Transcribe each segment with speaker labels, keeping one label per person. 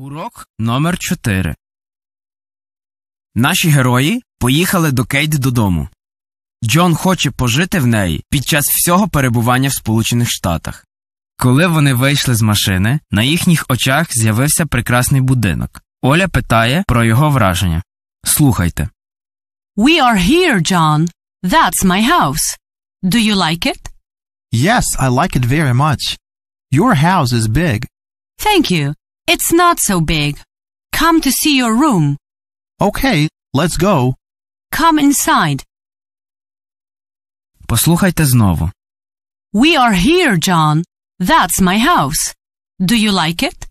Speaker 1: Урок номер 4 Наші герої поїхали до Кейт додому. Джон хоче пожити в неї під час всього перебування в Сполучених Штатах. Коли вони вийшли з машини, на їхніх очах з'явився прекрасний будинок. Оля питає про його враження. Слухайте.
Speaker 2: We are here, John. That's my house. Do you like it?
Speaker 3: Yes, I like it very much. Your house is big.
Speaker 2: Thank you. It's not so big. Come to see your room. Okay, let's go. Come inside.
Speaker 1: Послухайте знову.
Speaker 2: We are here, John. That's my house. Do you like it?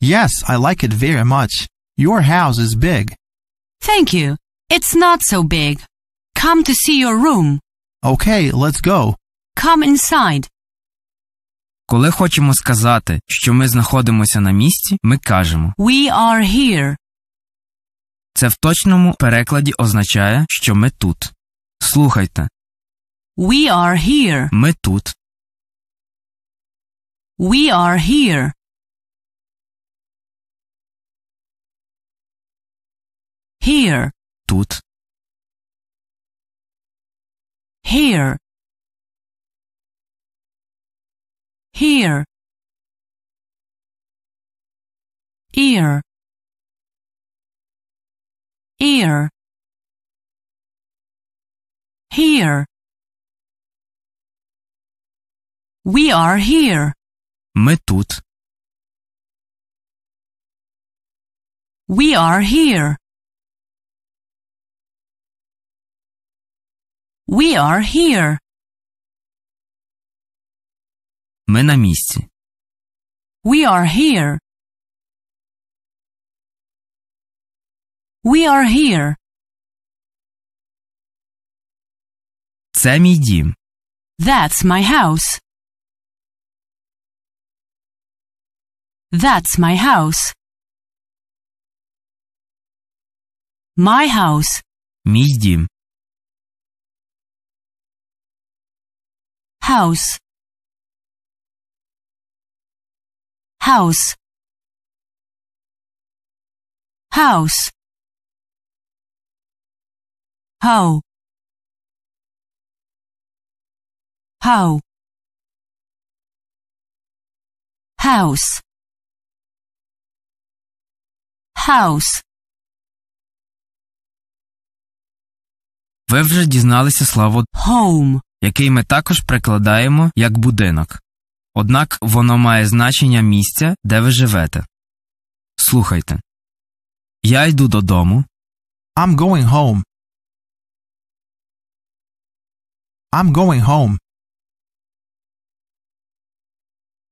Speaker 2: Yes,
Speaker 3: I like it very much. Your house is big.
Speaker 2: Thank you. It's not so big. Come to see your room.
Speaker 1: Okay, let's go.
Speaker 2: Come inside.
Speaker 1: Коли хочемо сказати, що ми знаходимося на місці, ми кажемо We are here. Це в точному перекладі означає, що ми тут. Слухайте. We are here. Ми тут.
Speaker 4: We are here. Here. Тут. Here. Here. Ear. Ear. Here. We are here. Ми тут. We are here. We are here. Ми на місці. We are here. We are here. Це мій дім. That's my house. That's my house. My house. Мій дім. House. house house how how house house
Speaker 1: Ви вже дізналися слово home, який ми також прикладаємо як будинок. Однак воно має значення місця, де ви живете. Слухайте. Я йду додому. I'm going home.
Speaker 4: I'm going home.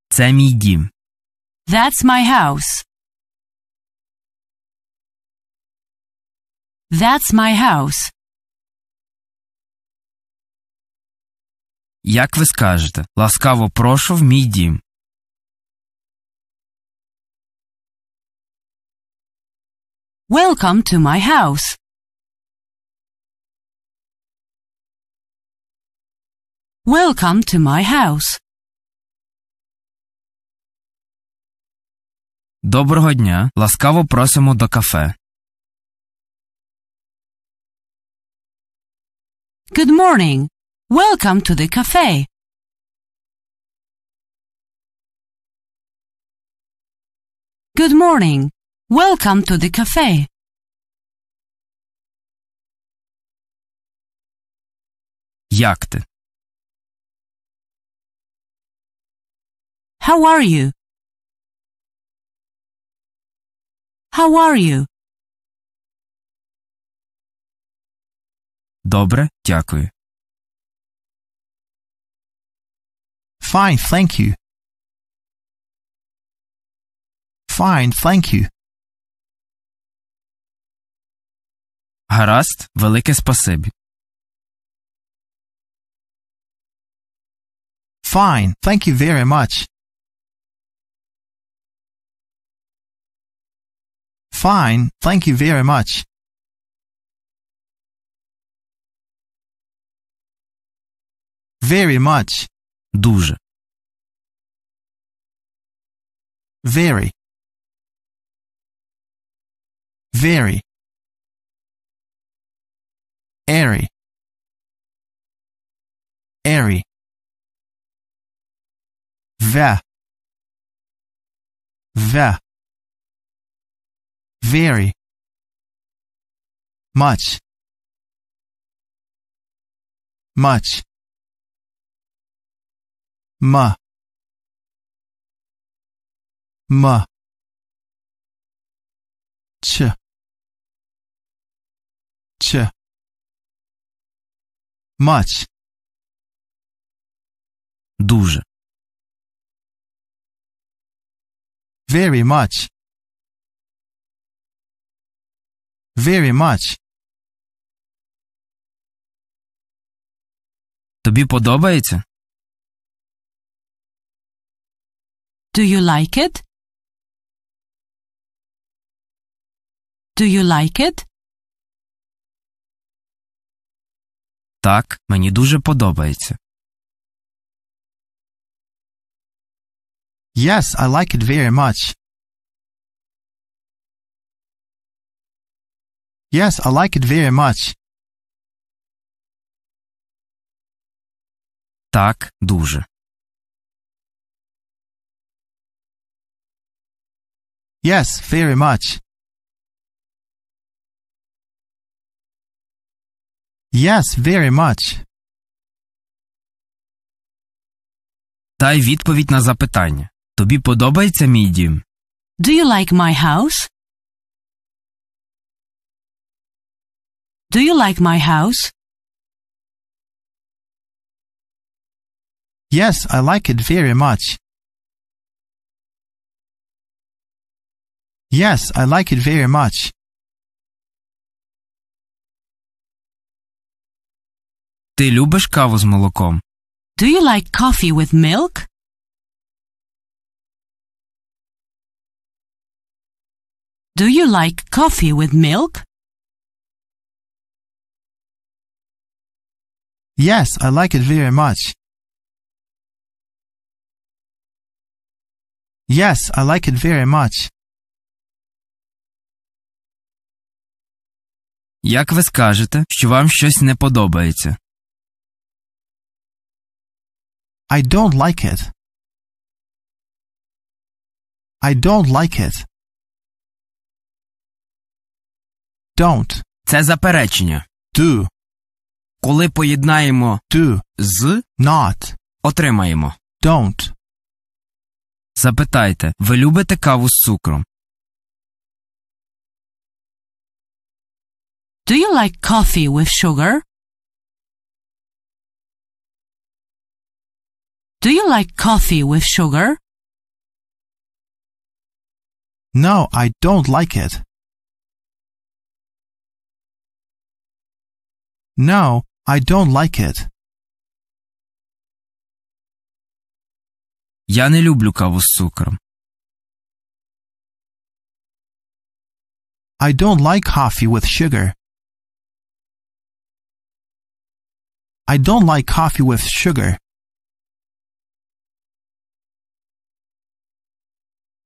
Speaker 4: Це мій дім. That's my house. That's my house. Як ви скажете, ласкаво прошу в мій дім. Welcome to my house. Welcome to my house. Доброго дня. Ласкаво просимо до кафе. Good morning. Welcome to the cafe. Good morning. Welcome to the cafe. Jakte. How are you? How are you? Добре, дякую. Fine, thank you. Fine, thank you. Гаразд, велике спасибі. Fine, thank you very much. Fine, thank you very much. Very much. Дуже. Very. Very. Airy. Airy. Ve. Ve. Very. Much. Much. Ma. М. Ч. Ч. much, Дуже. Very much. Very much. Тобі подобається? Do you like it? Do you like it? Так, мені дуже подобається. Yes, I like it very much. Yes, I like it very much. Так, дуже. Yes, very much.
Speaker 1: Yes, very much. Дай відповідь на запитання. Тобі подобається мій дім?
Speaker 2: Do you like my house? Do you like
Speaker 4: my house? Yes, I like it very much. Yes, I like it very much. Ти любиш каву з молоком? Do you like coffee with milk? Do you like coffee with milk? Yes, I like it very much. Yes, I like it very much. Як ви скажете, що вам щось не подобається? I don't like it. I don't like it.
Speaker 1: Don't. Це заперечення. Do. Коли поєднаємо do з not. Отримаємо. Don't. Запитайте, ви любите каву з цукром?
Speaker 4: Do you like coffee with sugar? Do you like coffee with sugar? No, I don't like it. No, I don't like it. Я не люблю каву з цукром. I don't like coffee with sugar. I don't like coffee with sugar.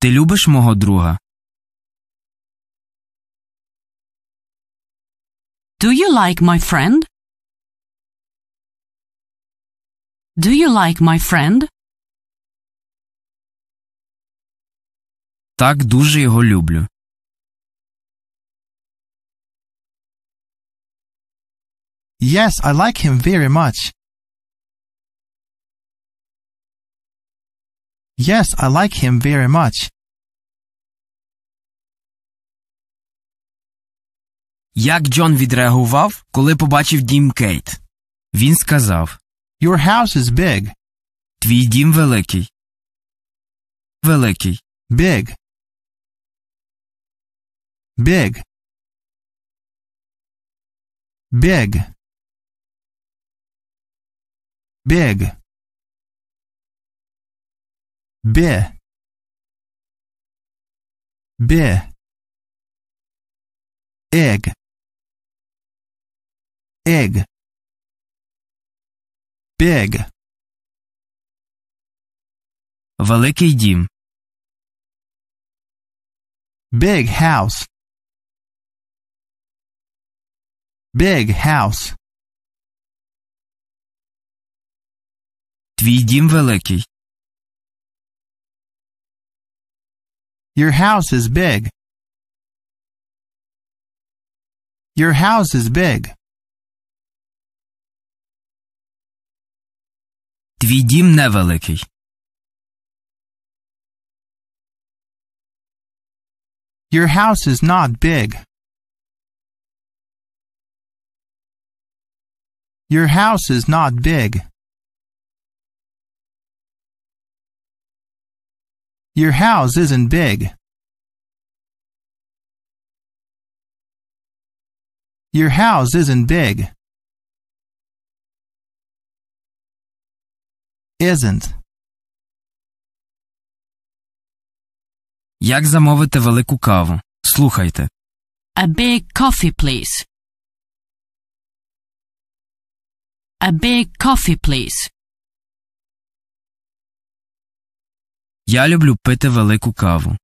Speaker 4: Ти любиш мого друга? Do you like my friend? Do you like my friend? Так дуже його люблю. Yes, I like him very much. Yes, I like him very much.
Speaker 1: Як Джон відреагував, коли побачив дім Кейт? Він сказав Your house is big. Твій
Speaker 3: дім великий. Великий. Big.
Speaker 4: Big. Big. Big. Бе. Бе. Egg. egg big великий дім big house big house твій дім великий Your house is big. Your house is big. Твій дім невеликий. Your house is not big. Your house is not big. Your house isn't big. Your house isn't big. isn't. Як замовити велику каву? Слухайте. A big coffee, please. A big coffee, please. Я люблю пити велику каву.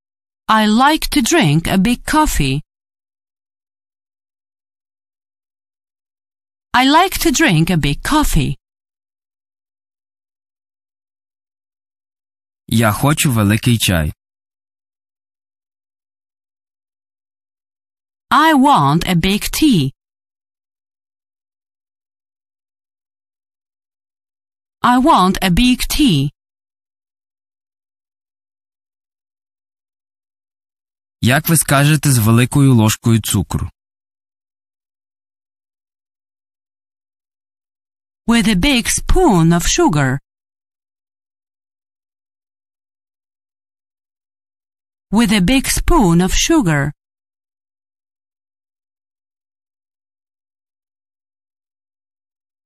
Speaker 4: I like to drink a big coffee. I like to drink a big coffee. Я хочу великий чай. I want a big tea. I want a big tea. Як ви скажете з великою ложкою цукру? With a big spoon of sugar. with a big spoon of sugar.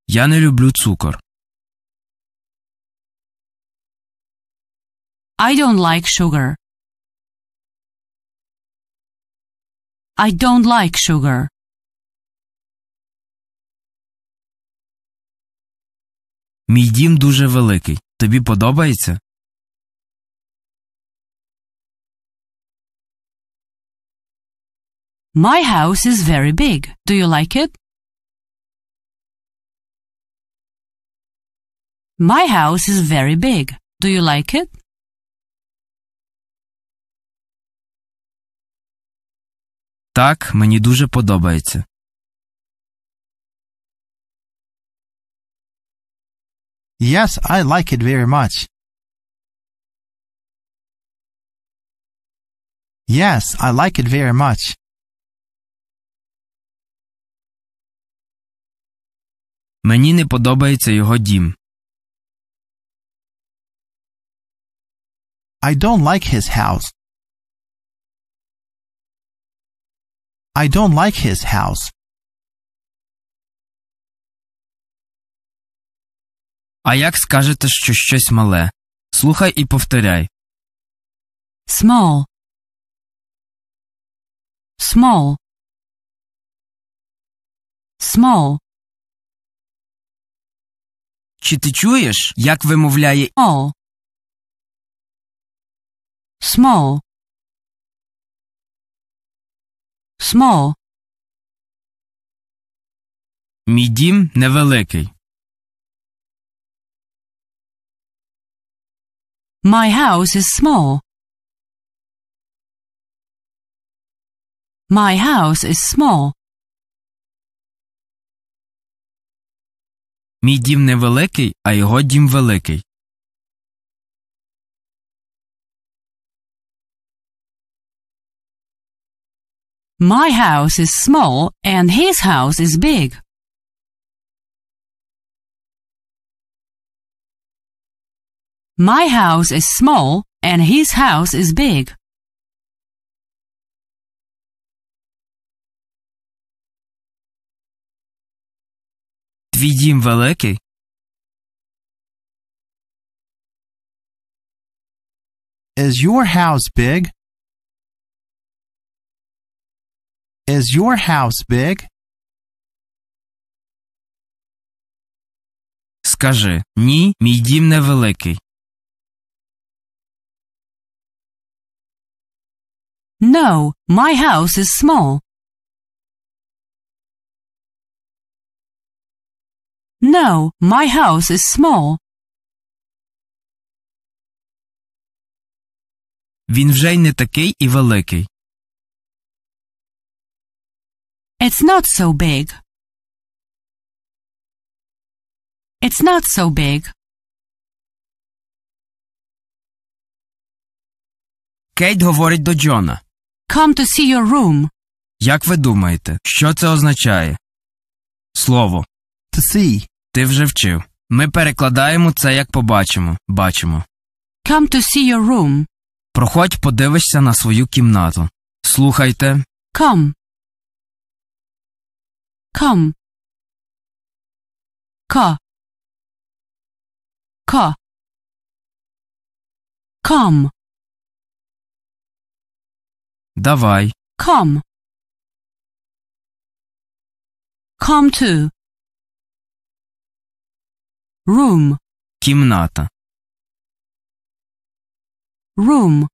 Speaker 4: Я не люблю цукор. I don't like sugar. I don't like sugar. Мій дім дуже великий. Тобі подобається? My house is very big. Do you like it? My house is very big. Do you like it? Так, мені дуже подобається. Yes, I like it very much. Yes, I like it very much. Мені не подобається його дім. I don't like his house. I don't like his house. А як скажете, що щось мале? Слухай і повторяй. Small. Small. Small. Чи ти чуєш, як вимовляє all? Small. Small. Мій дім невеликий. My house is small. My house is small. Мій дім не великий, а його дім великий. My house is small and his house is big. My house is small and his house is big. відім великий. Is your house big? Is your house big? Скажи ні, мій дім невеликий. No, my house is small. No, my house is small. Він вже й не такий і великий. It's not so big. It's not so big.
Speaker 1: Кейт говорить до Джона. Come to see your room. Як ви думаєте, що це означає? Слово to see. Ти вже вчив. Ми перекладаємо це як побачимо. Бачимо. Come to see your room. Проходь, подивишся на свою кімнату. Слухайте.
Speaker 2: Come. Come.
Speaker 4: Ка. Ка. Come. Давай. Come. Come to room кімната room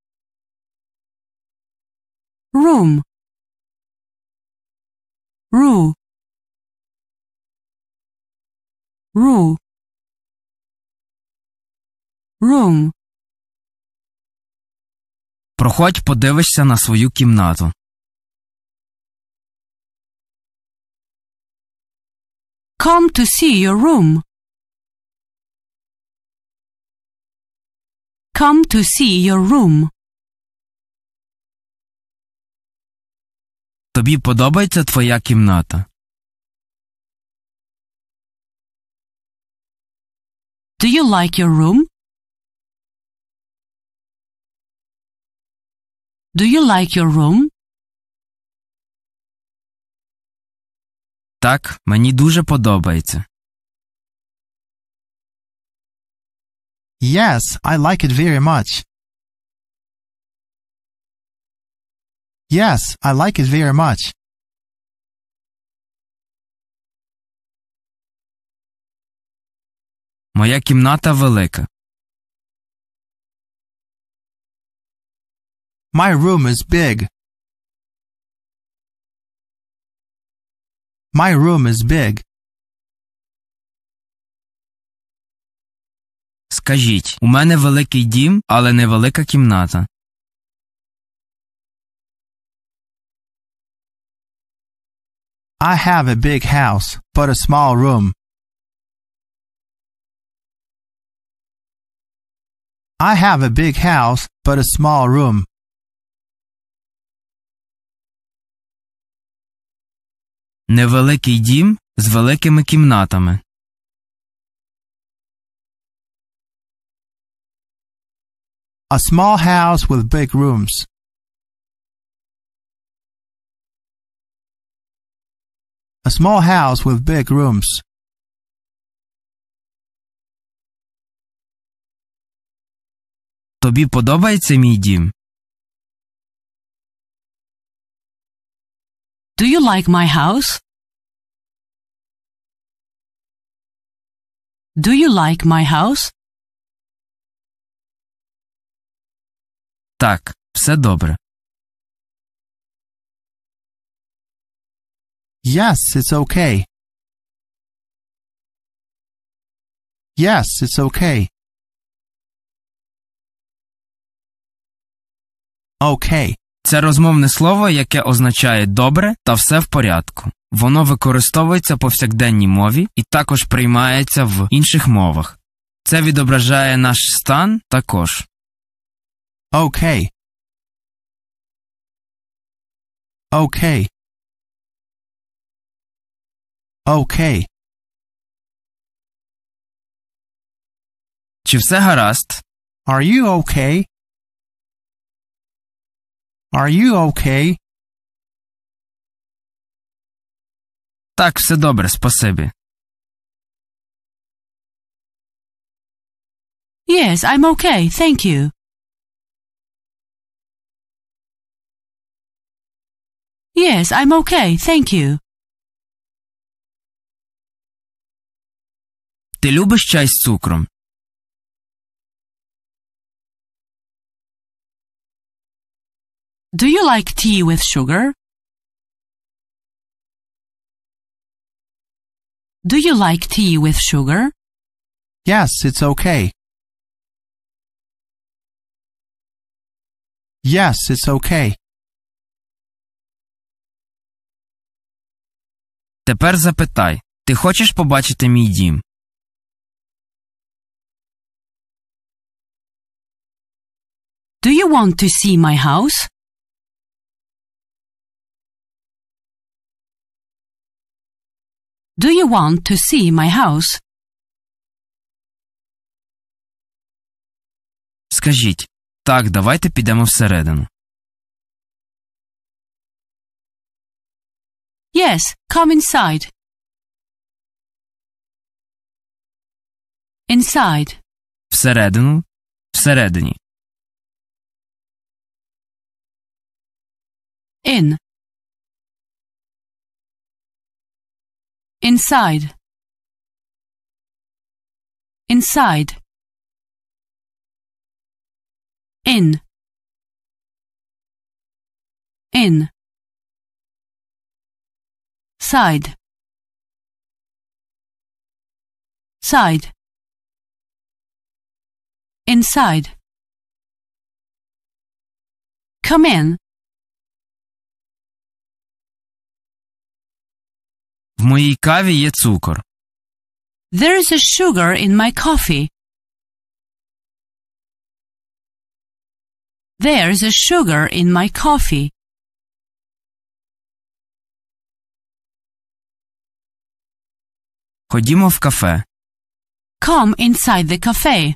Speaker 4: room row row room Проходь, подивишся на свою кімнату. Come to see your room. Come to see your room. Тобі подобається твоя кімната? Do you like your room? Do you like your room? Так, мені дуже подобається. Yes, I like it very much. Yes, I like it very much. Моя кімната велика. My room is big. My room is big. Скажіть, у мене великий дім, але невелика кімната.
Speaker 3: I have a big house, but a
Speaker 4: small room.
Speaker 3: I have a big house, but a small room.
Speaker 4: Невеликий дім з великими кімнатами. A small house with big rooms. A small house with big rooms. Тобі подобається мій дім? Do you like my house? Do you like my house? Так, все добре. Yes, it's okay. Yes, it's okay.
Speaker 1: Okay. Це розмовне слово, яке означає добре та все в порядку. Воно використовується повсякденній мові і також приймається в інших мовах. Це відображає наш стан також. Okay.
Speaker 4: Okay. Okay. Czy w zaharast? Are you okay? Are you okay? Так, все добре, спасибі. Yes, I'm okay, thank you. Yes, I'm okay, thank you. чай цукром? Do you like tea with sugar? Do you like tea with sugar? Yes, it's okay. Yes, it's okay. Тепер запитай ти хочеш побачити мій дім? Do you want to see my house? Do you want to see my house? Скажіть так, давайте підемо всередину. Yes, come inside. Inside. Всередину. Всередині. In. Inside. Inside. In. In side side inside come in В моїй каві є цукор. There is a sugar in my coffee. There is a sugar in my coffee. Ходімо в кафе. Come inside the cafe.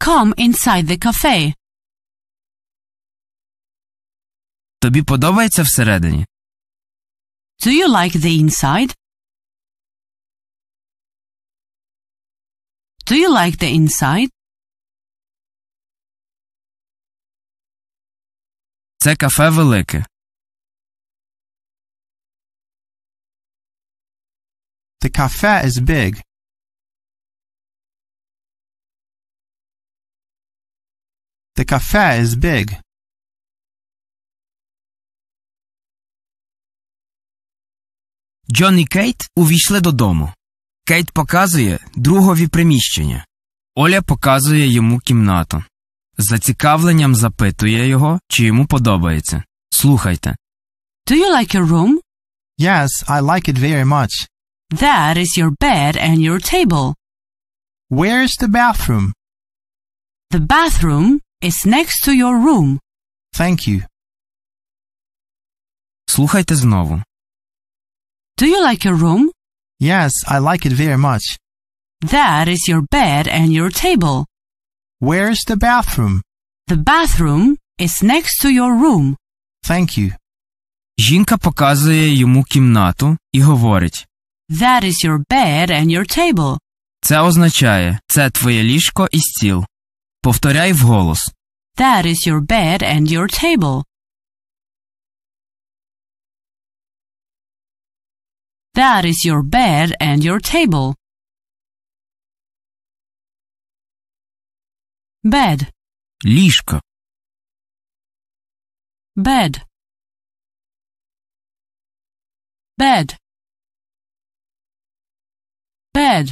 Speaker 4: Come inside the cafe. Тобі подобається всередині? Do you like the inside? Do you like the inside? Це кафе велике. The cafe is big. The cafe is big.
Speaker 1: Джон і Кейт увійшли додому. Кейт показує другові приміщення. Оля показує йому кімнату. З зацікавленням запитує його, чи йому подобається. Слухайте.
Speaker 2: Do you like
Speaker 3: your room? Yes, I like it very much. That is your bed and your table. Where's the bathroom? The bathroom is next to your room. Thank you. Слухайте знову. Do you like your room? Yes, I like it very much.
Speaker 2: That is your bed and your table. Where's the bathroom? The bathroom is next
Speaker 1: to your room. Thank you. Жінка показує йому кімнату і говорить:
Speaker 2: that is your bed and your table.
Speaker 1: Це означає це твоє ліжко і стіл. Повторяй вголос.
Speaker 2: That is your bed and your table.
Speaker 4: That is your bed and your table. Bed. Ліжко. Bed. Bed bed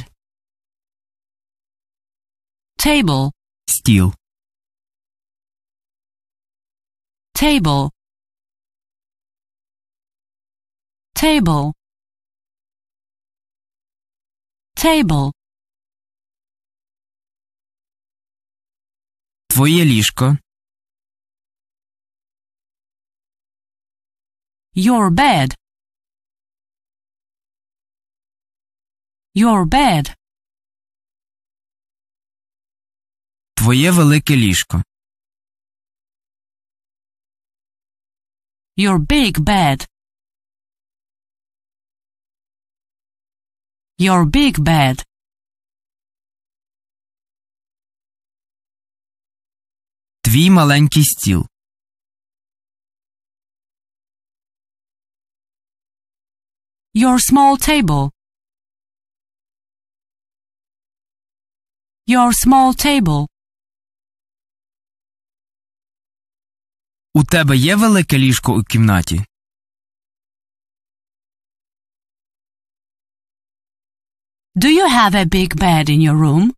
Speaker 4: table steel table table table Твоє ліжко. Your bed. Your bed. Твоє велике ліжко. Your big bed. Your big bed. Твій маленький стіл. Your small table. Your small table. У тебе є велике ліжко у кімнаті? Do you have a big bed in your room?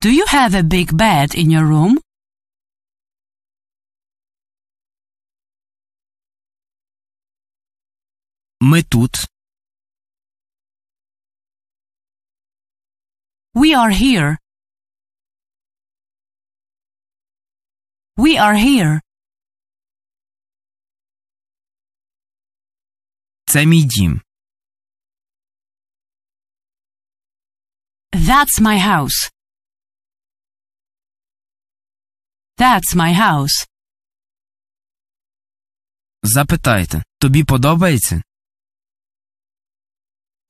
Speaker 4: Do you have a big bed in your room? Ми тут. We are here. We are here. Це мій дім. That's my house. That's my house. Запитайте, тобі подобається?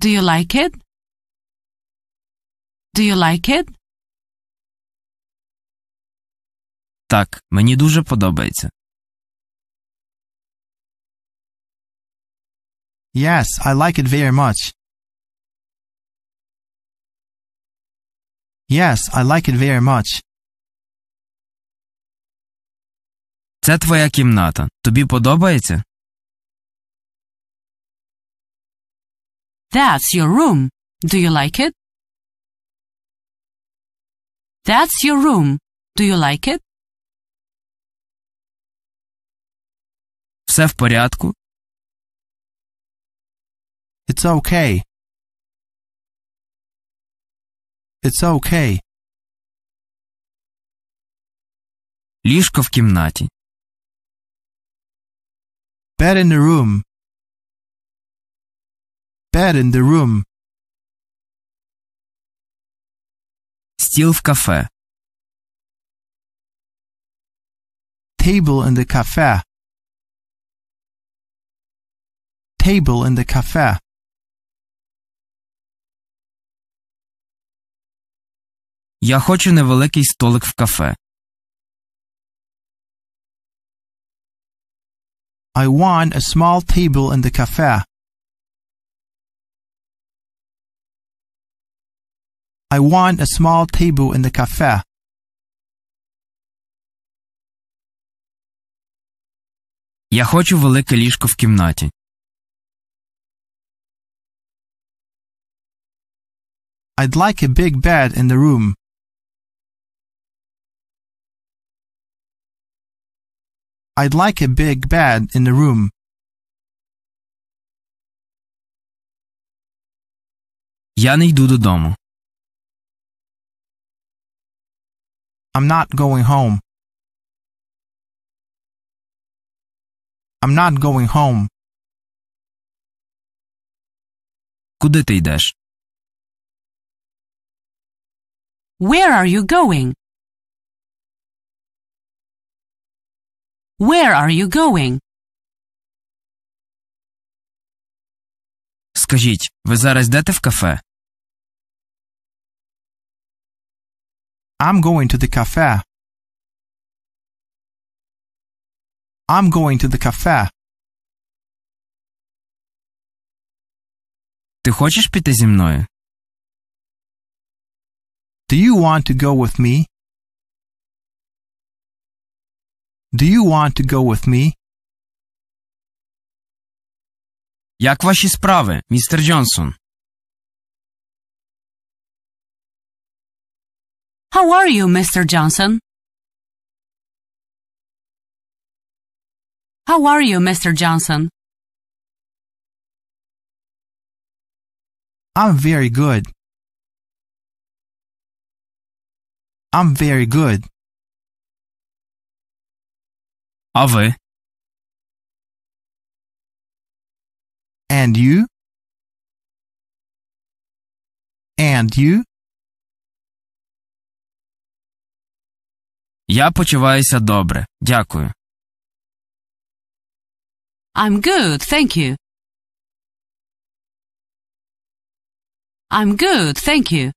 Speaker 4: Do you like it? Do you like it? Так, мені дуже подобається. Yes, I like it very much. Yes, I like it very much. Це твоя кімната. Тобі подобається? That's your room. Do you like it? That's your room. Do you like it? Все в порядку? It's okay. It's okay. Ліжко в кімнаті. Bed in the room. Bed in the room. Стил в кафе. Table in the cafe. Table in the cafe. Я хочу невеликий столик в кафе.
Speaker 3: I want a small table in the cafe.
Speaker 4: I want a small table in the cafe. Я хочу велике ліжко в кімнаті. I'd like a big bed in the room. I'd like a big bed in the room. Я не йду додому. I'm not going home. I'm not going home. Куди ти йдеш? Where are you going? Where are you going? Скажіть, ви зараз йдете в кафе? I'm going to the cafe. I'm going to the cafe. піти зі мною? Do you want to go with me? Do you want to go with me? Як ваші справи, містер Джонсон? How are you, Mr. Johnson? How are you, Mr. Johnson? I'm very good. I'm very good. А And you? And you? Я почуваюся добре. Дякую. I'm good, thank you. I'm good, thank you.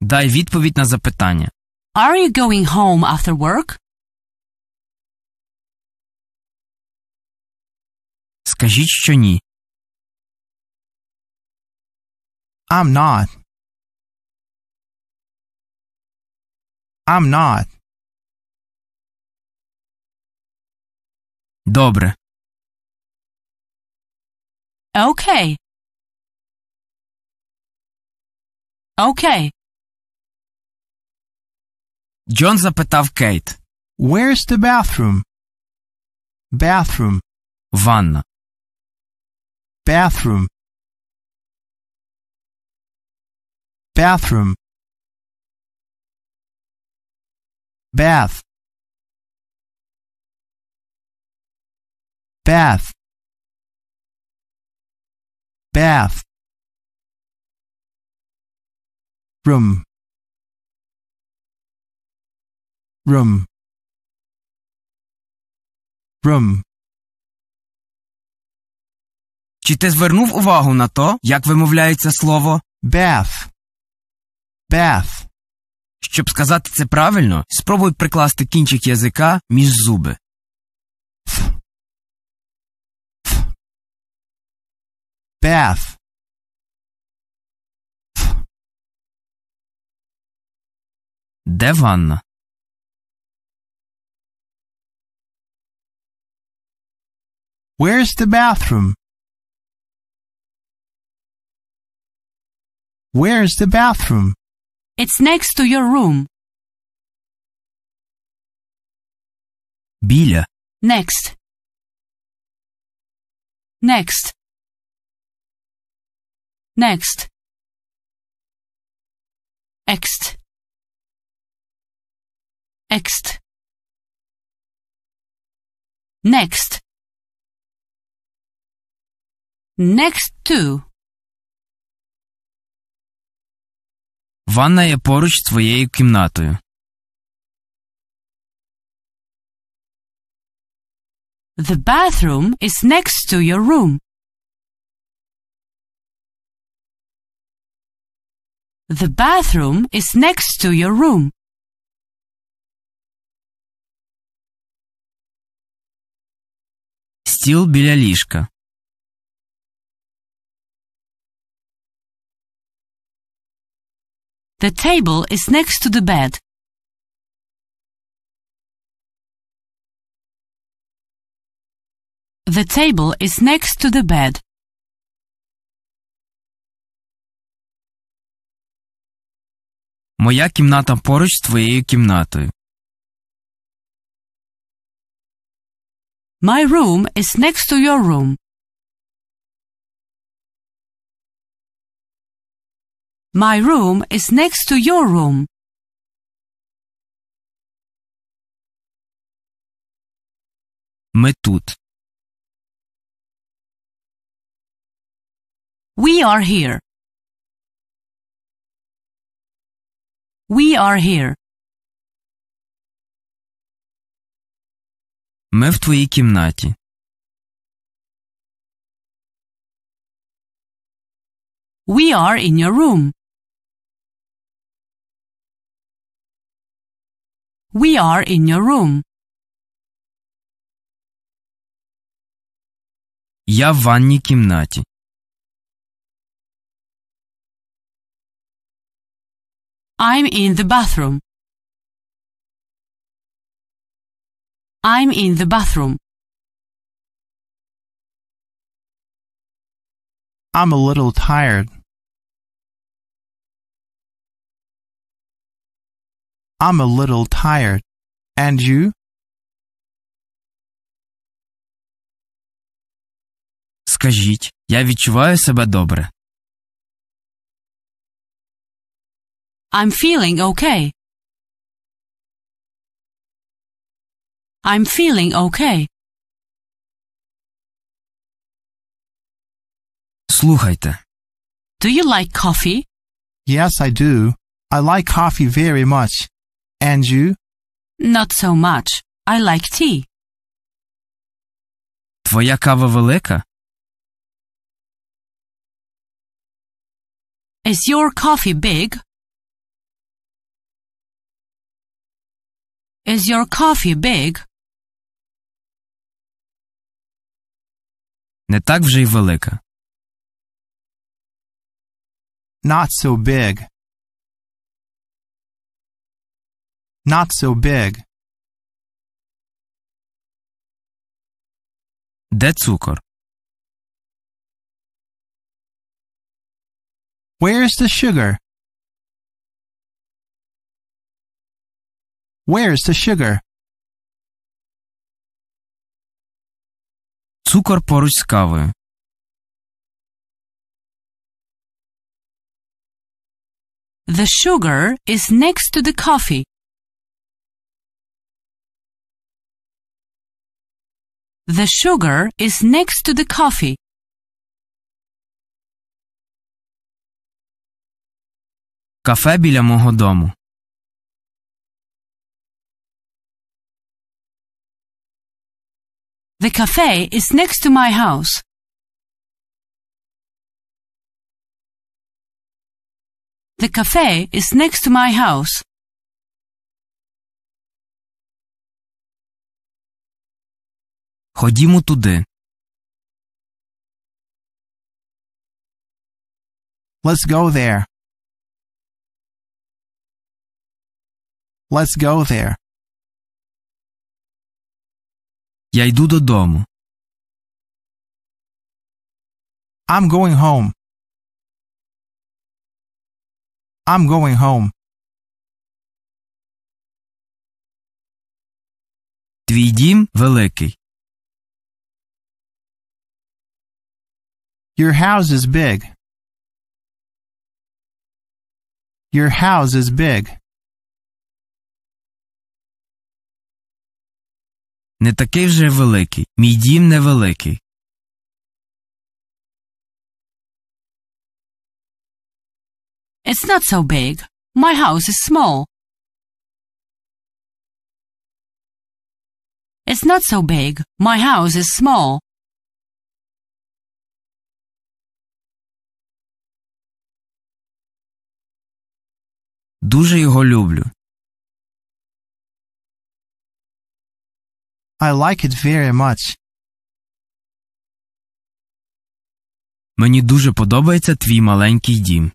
Speaker 4: Дай відповідь на запитання. Are you going home after work? Скажіть, що ні. I'm not. I'm not. Добре. Okay. Okay. Джон запитав Кейт. Where's the bathroom? Bathroom. Ванна. Bathroom. Bathroom. bath bath bath room room room
Speaker 1: Чи ти звернув увагу на то, як вимовляється слово bath bath щоб сказати це правильно, спробуй прикласти кінчик язика між зуби.
Speaker 4: Bath. Де ванна? Where's the bathroom? Where's the bathroom? It's next to your room. Біля. Next. Next. Next. Next. Next. Next. Next to. Ванна є поруч з твоєю кімнатою. The bathroom is next to your room. The bathroom is next to your room. Стіл біля ліжка. The table is next to the bed. The table is next to the bed. Моя кімната поруч з твоєю кімнатою. My room is next to your room. My room is next to your room. Мы тут. We are here. We are here. Ми в твоїй кімнаті. We are in your room. We are in your room. Я в ванній кімнаті. I'm in the bathroom. I'm in the bathroom. I'm a little tired. I'm a little tired. And you? Скажіть, я відчуваю себе добре. I'm feeling okay. I'm feeling okay.
Speaker 3: Слухайте.
Speaker 2: Do you like coffee?
Speaker 3: Yes, I do. I like coffee very much. And you?
Speaker 2: Not so much. I like tea.
Speaker 3: Твоя кава
Speaker 4: велика? Is your coffee big? Is your coffee big? Не так вже й велика. Not so big. Not so big. Де цукор? Where's the sugar? Where's the sugar? Цукор поруч з кавою. The sugar is next to the coffee. The sugar is next to the coffee. Кафе біля мого дому. The cafe is next to my house. The cafe is next to my house. Ходімо туди. Let's go there. Let's go there. Я йду додому. I'm going home. I'm going home. Твій дім великий. Your house is big. Your house is big. Не такий вже великий. Мій дім невеликий. It's not so big. My house is small. It's not so big. My house is small. Дуже його люблю.
Speaker 3: I like it very much.
Speaker 4: Мені дуже подобається твій маленький дім.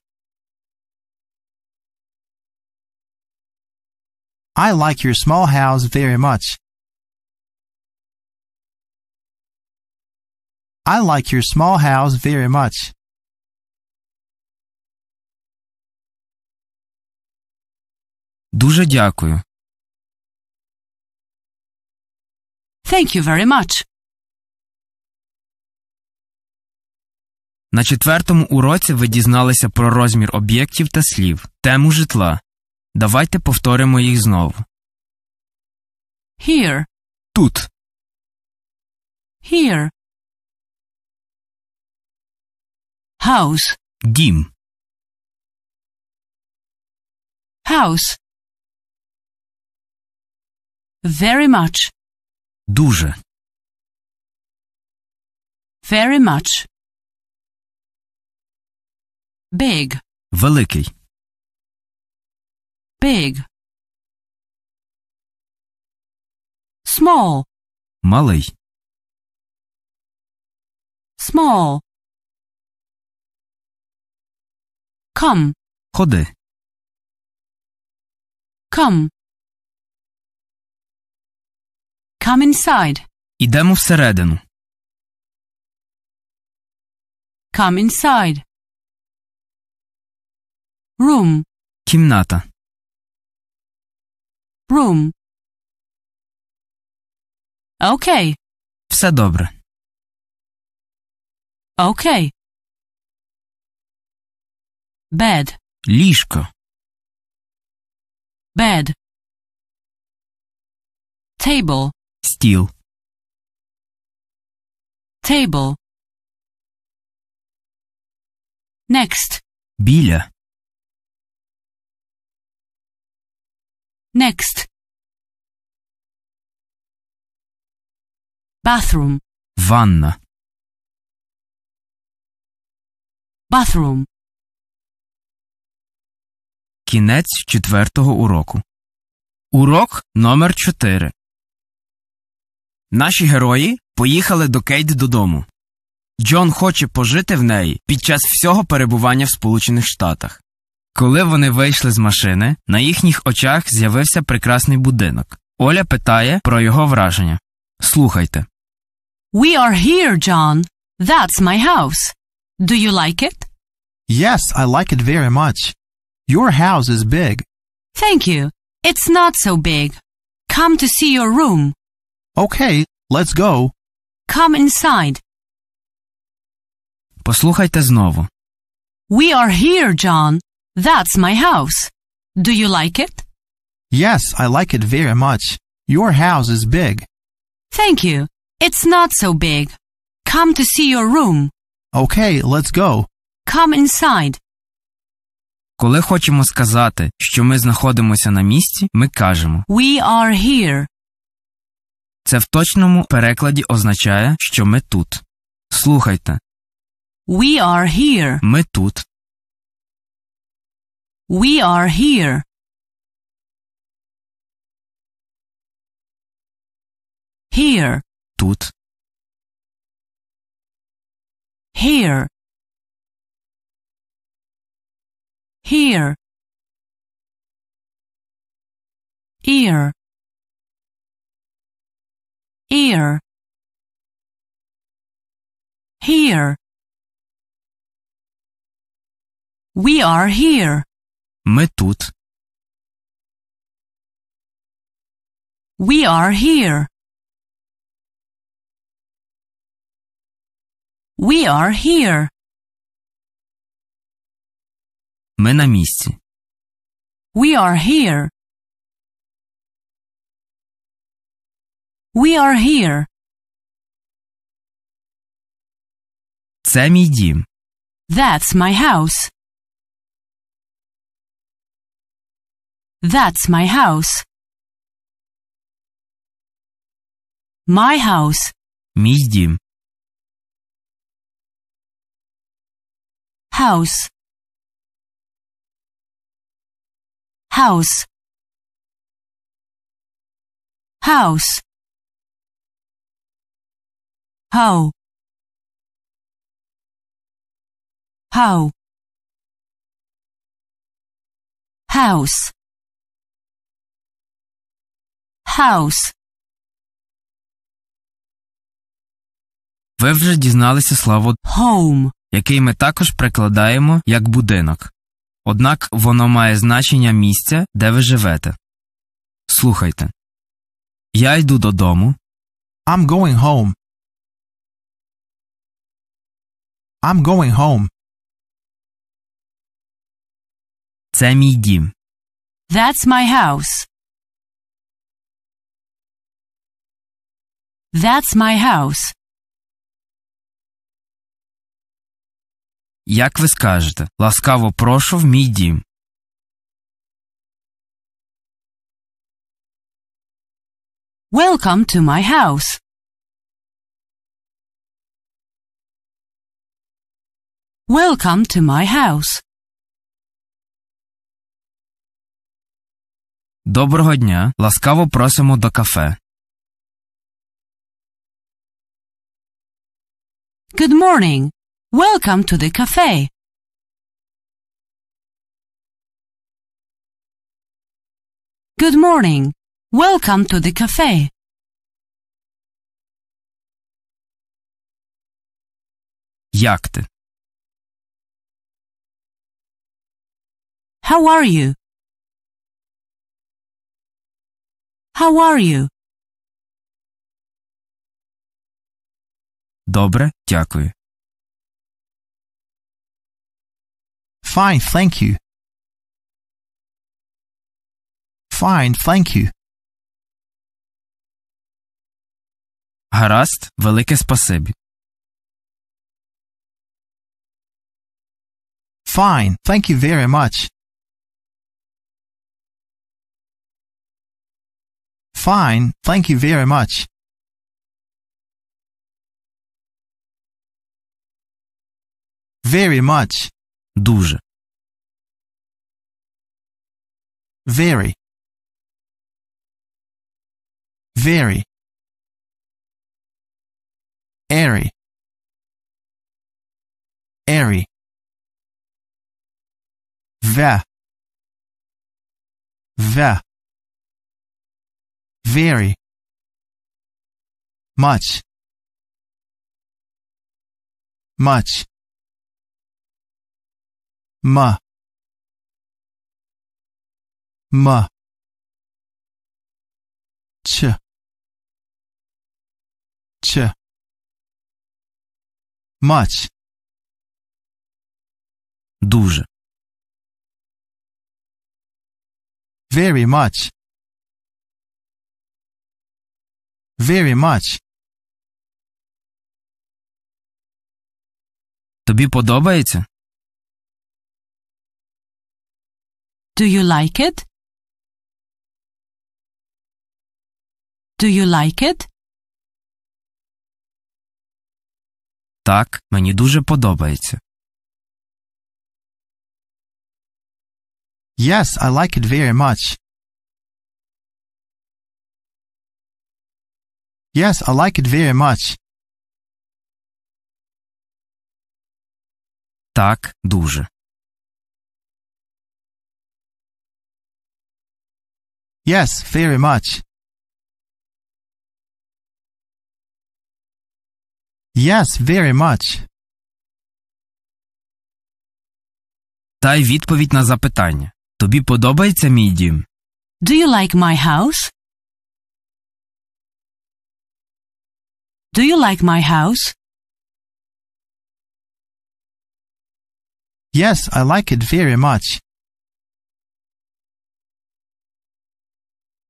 Speaker 4: I like your small house very much. I like your small house very much. Дуже дякую. Thank you very much.
Speaker 1: На четвертому уроці ви дізналися про розмір об'єктів та слів, тему житла. Давайте повторимо їх знову. Here. Тут.
Speaker 4: Here. House. Дім. House. Very much. Дуже. Very much. Big. Великий. Big. Small. Малий. Small. Come. Ходи. Come. Come inside. Ідемо всередину. Come inside. Room. Кімната. Room. Окей. Okay. Все добре. Окей. Okay. Bed. Ліжко. Bed. Table стіл. Table. Next. Біля. Next. Bathroom. Ванна. Bathroom.
Speaker 1: Кінець четвертого уроку. Урок номер чотири. Наші герої поїхали до Кейт додому. Джон хоче пожити в неї під час всього перебування в Сполучених Штатах. Коли вони вийшли з машини, на їхніх очах з'явився прекрасний будинок. Оля питає про його враження. Слухайте.
Speaker 2: We are here, John. That's my house. Do you like it?
Speaker 1: Yes, I like it very
Speaker 3: much.
Speaker 2: Your house is big. Thank you. It's not so big. Come to see your room. Okay, let's go. Come inside.
Speaker 1: Послухайте знову.
Speaker 2: We are here, John. That's my house. Do you like it?
Speaker 3: Yes, I like it very much. Your house is big.
Speaker 2: Thank you. It's not so big. Come to see your room. Okay, let's go. Come inside.
Speaker 1: Коли хочемо сказати, що ми знаходимося на місці, ми кажемо We are here. Це в точному перекладі означає, що ми тут. Слухайте. We are here. Ми тут.
Speaker 4: We are here. Here. Тут. Here. Here. Ear. ear here we are here ми тут we are here we are here ми на місці we are here We are here. Це мій дім. That's my house. That's my house. My house. Мій дім. House. House. House. how how house house
Speaker 1: Ви вже дізналися слово home, який ми також прикладаємо як будинок. Однак воно має значення місця, де ви живете. Слухайте. Я йду додому. I'm going home.
Speaker 4: I'm going home. За мій That's my house. That's my house. Як ви скажете, ласкаво прошу в мій дім. Welcome to my house. Welcome to my house. Доброго дня. Ласкаво просимо до кафе. Good morning. Welcome to the cafe. Good morning. Welcome to the cafe. Як ти? How are you? How are you? Добре, дякую. Fine, thank you. Fine, thank you. Гаразд, велике спасибі. Fine, thank you very much. fine. Thank you very much. Very much. Дуже. Very. Very. Airy. Airy. The. The very much much ma ma ch ch much дуже very much Very much. Тобі подобається? Do you like it? Do you like it? Так, мені дуже подобається. Yes, I like it very much. Yes, I like it very much. Так, дуже. Yes, very much. Yes, very
Speaker 1: much. Дай відповідь на запитання. Тобі подобається мій дім?
Speaker 2: Do you like my house? Do you like my house?
Speaker 4: Yes, I like it very much.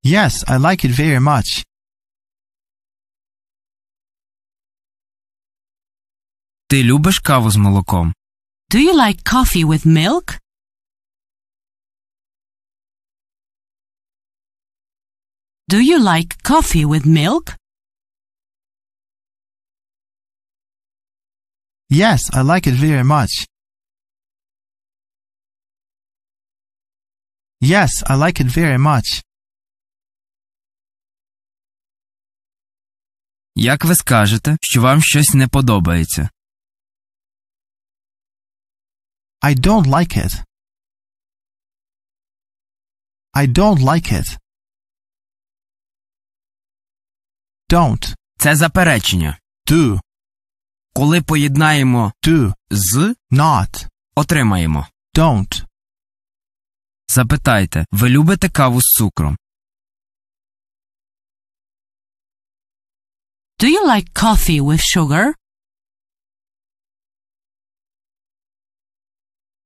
Speaker 4: Yes, I like it very much. Ти любиш каву з молоком? Do you like coffee with milk? Do you like coffee with milk? Yes, I like it very much. Yes, I like it very much. Як ви скажете, що вам щось не подобається? I don't like it. I don't like it.
Speaker 1: Don't. Це заперечення. Do. Коли поєднаємо to з not, отримаємо don't. Запитайте, ви любите каву з цукром?
Speaker 4: Do you like coffee with sugar?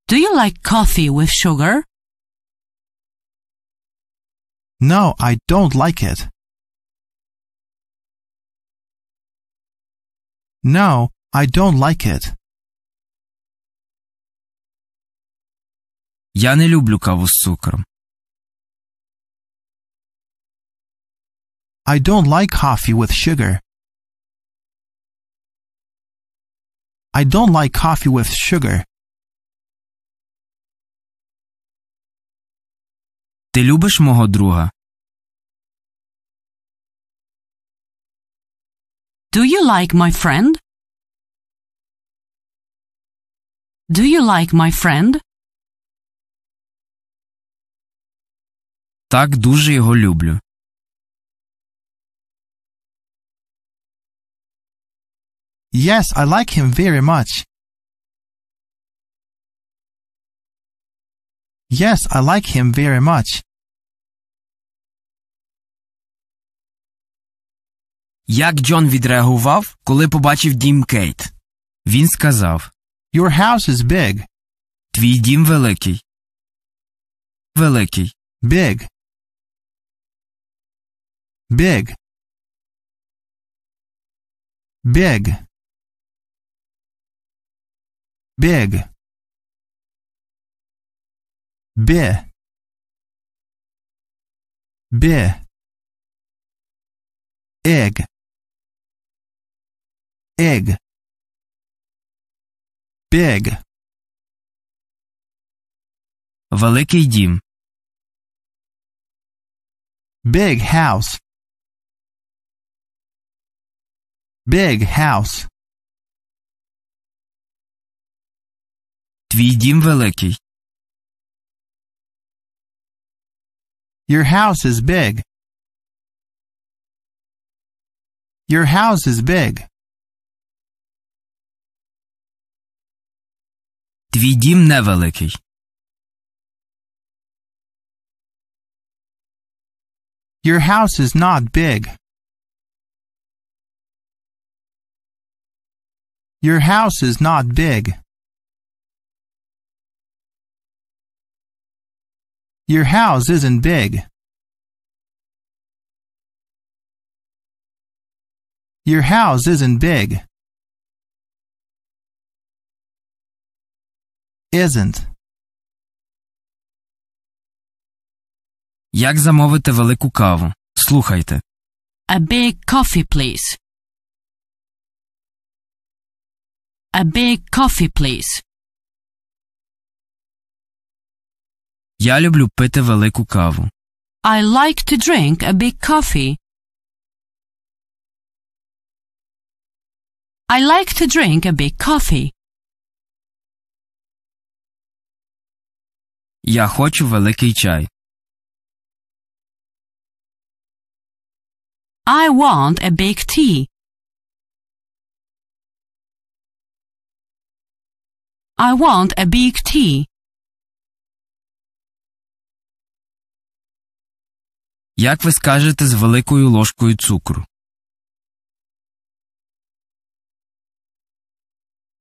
Speaker 4: Do you like coffee with sugar? No, I don't like it. No, I don't like it. Я не люблю каву з цукром. I don't like coffee with sugar. I don't like coffee with sugar. Ти любиш мого друга? Do you like my friend? Do you like my friend? Так дуже його люблю. Yes, I like him very much.
Speaker 3: Yes, I like him very much.
Speaker 1: Як Джон відреагував, коли побачив дім Кейт? Він сказав Your house is big. Твій дім великий.
Speaker 3: Великий. Big.
Speaker 4: Big. Big. Big. Be. Be. Egg. Egg big. Великий дім. Big house. Big house. Твій дім великий. Your house is big. Your house is big. Твій дім невеликий. Your house is not big. Your house is not big. Your house isn't big. Your house isn't big. isn't. Як замовити велику каву? Слухайте. A big coffee, please.
Speaker 2: A big coffee, please.
Speaker 1: Я люблю пити велику каву.
Speaker 2: I like to drink a big coffee. I like to drink a big
Speaker 4: coffee. Я хочу великий чай. I want a big tea. I want a big tea. Як ви скажете з великою ложкою цукру?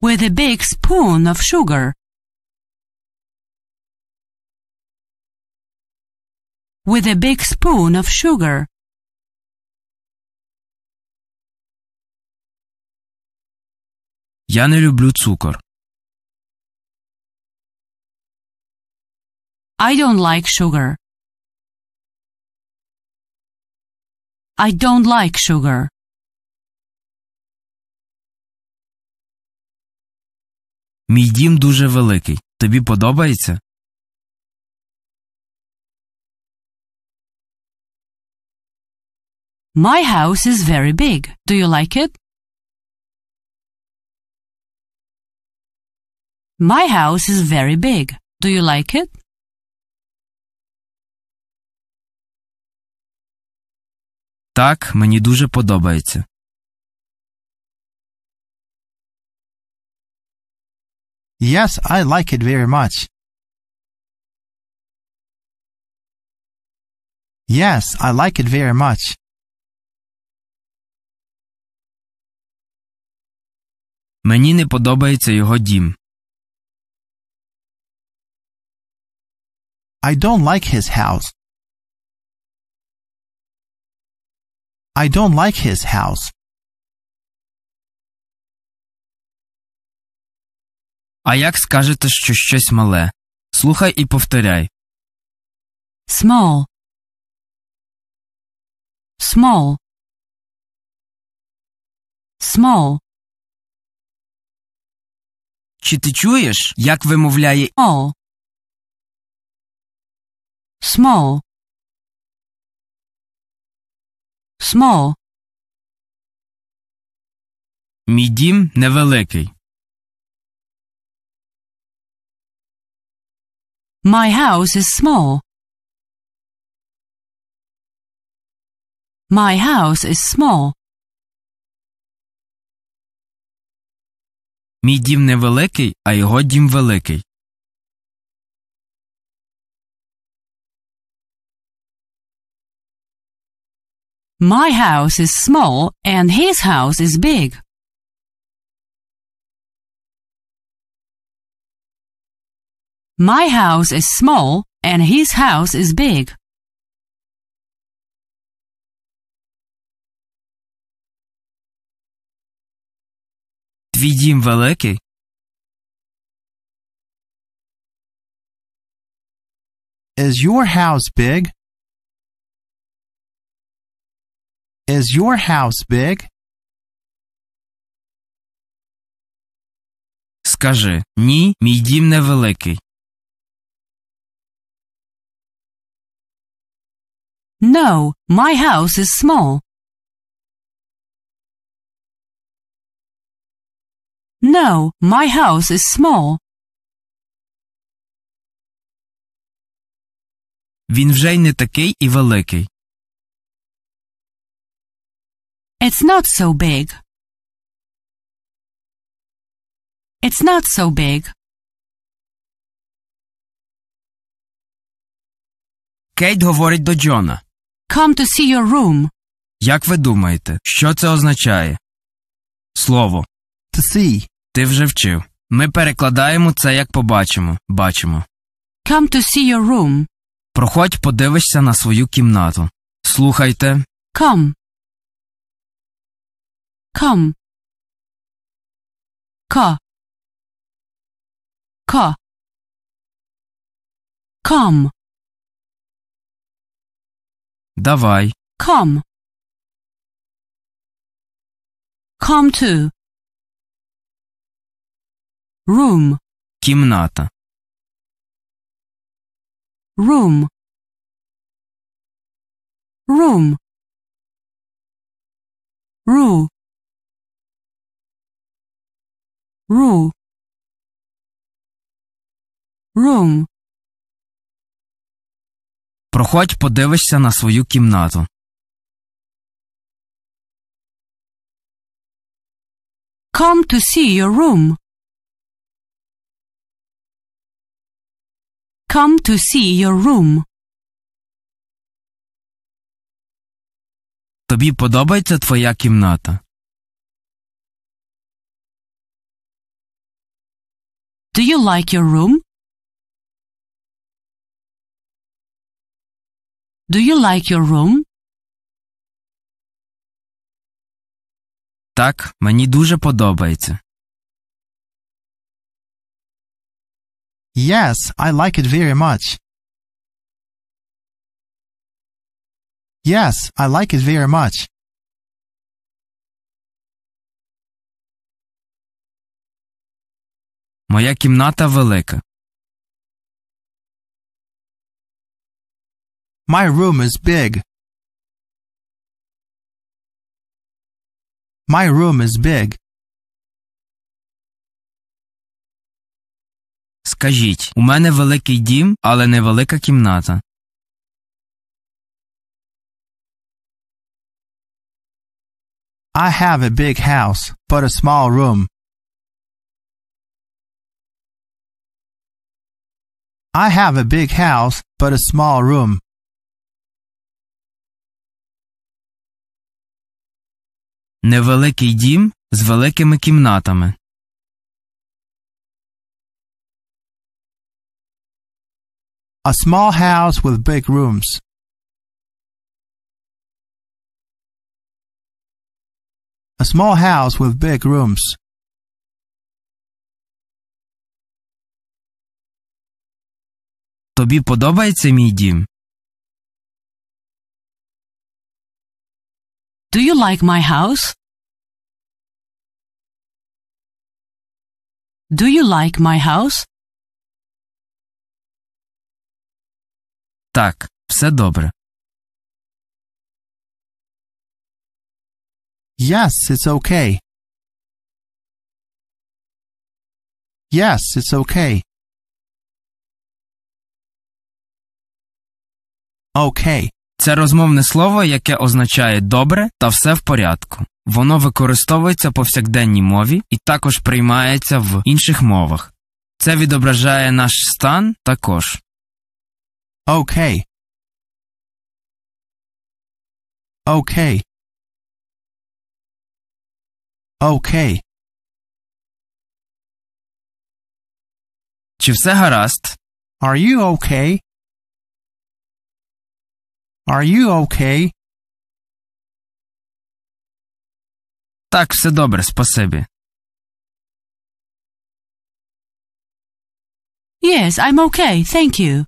Speaker 4: With a big spoon of sugar. with a big spoon of sugar. Я не люблю цукор. I don't like sugar. I don't like sugar. Мій дім дуже великий. Тобі подобається?
Speaker 2: My house is very big. Do you like it? My house is very big. Do you like it?
Speaker 4: Так, мені дуже подобається. Yes, I like it very much. Yes, I like it very much. Мені не подобається його дім. I don't like his house.
Speaker 3: I don't like his house.
Speaker 4: А як скажете, що щось мале? Слухай і повторяй. Small. Small. Small. Чи ти чуєш, як вимовляє all? Small. Small. Мій дім невеликий. My house is small. My house is small. Мій дім не великий, а його дім великий. My house is small and his house is big. My house is small and his house is big. Відім великий. Is your house big? Is your house big? Скажи ні, мій дім великий. No, my house is small. No, my house is small. Він вже й не такий і великий. It's not so big. It's not so big.
Speaker 1: Кейт говорить до Джона. Come to see your room. Як ви думаєте, що це означає? Слово. To see. Ти вже вчив. Ми перекладаємо це як побачимо. Бачимо. Come to see your room. Проходь, подивишся на свою кімнату. Слухайте. Come.
Speaker 4: Come. Ка. Ка. Come. Давай. Come. Come to room кімната room room rule rule room Проходь, подивишся на свою кімнату. Come to see your room. Come to see your room. Тобі подобається твоя кімната? Do you like your room? Do you like your room? Так, мені дуже подобається.
Speaker 3: Yes, I like it very much.
Speaker 4: Yes, I like it very much. Моя кімната велика. My room is big. My room is big. Скажіть, у мене великий дім, але невелика кімната. I have a big house, but a small room. I have a big house, but a small room. Невеликий дім з великими кімнатами. A small house with big rooms. A small house with big rooms. Тобі подобається мій дім? Do you like my house? Do you like my house? Так, все добре. Yes, it's okay. Yes, it's okay.
Speaker 1: Okay. Це розмовне слово, яке означає добре та все в порядку. Воно використовується повсякденній мові і також приймається в інших мовах. Це відображає наш стан також. Okay. Okay.
Speaker 4: Okay. Czy w Saharast? Are you okay? Are you okay? Так, все добре, спасибі. Yes, I'm okay, thank you.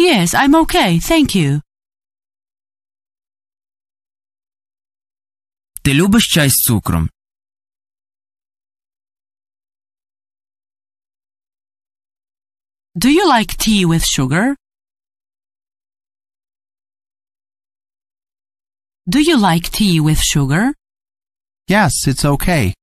Speaker 4: Yes, I'm okay, thank you. чай цукром? Do you like tea with sugar? Do you like tea with sugar? Yes, it's okay.